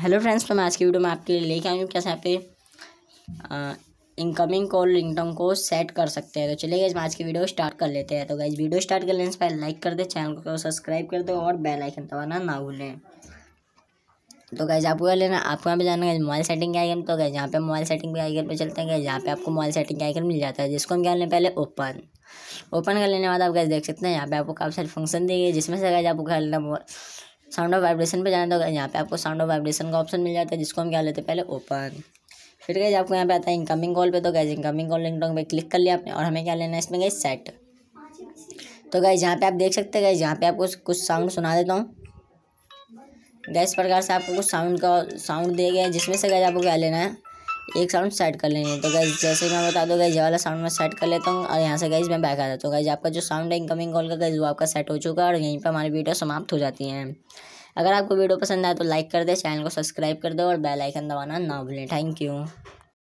hello friends तो मैं आज की वीडियो में आपके लिए लेके आई हूँ कैसे यहाँ पे इनकमिंग कॉल रिंगटोन को सेट कर सकते हैं तो चलिए गाइज आज की वीडियो स्टार्ट कर लेते हैं तो गाइज वीडियो स्टार्ट कर लेने से पहले लाइक कर दे चैनल को सब्सक्राइब कर दो और बेल आइकन दबाना ना भूलें तो गाइज आपको क्या लेना आपको यहाँ पे जाना है मोबाइल सेटिंग के आइकन तो गाइज यहाँ पे मोबाइल सेटिंग के आइकन पे चलते हैं यहाँ पे आपको मोबाइल सेटिंग के आइकन मिल जाता है जिसको हम क्या लें पहले ओपन ओपन कर लेने के बाद आप गाइज देख सकते हैं यहाँ पे आपको काफ़ी सारे फंक्शन दिए गए जिसमें से गए आपको क्या लेना साउंड ऑफ वाइब्रेशन पे जाना तो यहाँ पे आपको साउंड ऑफ वाइब्रेशन का ऑप्शन मिल जाता है जिसको हम क्या लेते हैं पहले ओपन फिर गए आपको यहाँ पे आता है इनकमिंग कॉल पे तो गैज इनकमिंग कॉल लिंक पे क्लिक कर लिया आपने और हमें क्या लेना है इसमें गए सेट तो गए यहाँ पे आप देख सकते हैं गैज यहाँ पे आपको कुछ साउंड सुना देता हूँ इस प्रकार से आपको कुछ साउंड का साउंड दिए गए जिसमें से गए आपको क्या लेना है एक साउंड सेट कर लेंगे तो गाइज जैसे मैं बता दो गाइज ये वाला साउंड मैं सेट कर लेता हूँ और यहाँ से गाइज मैं बैक आ जाता हूँ गाइज आपका जो साउंड है इनकमिंग कॉल का गाइज वो आपका सेट हो चुका है और यहीं पर हमारी वीडियो समाप्त हो जाती है अगर आपको वीडियो पसंद आए तो लाइक कर दे चैनल को सब्सक्राइब कर दो और बेल आइकन दबाना ना भूलें थैंक यू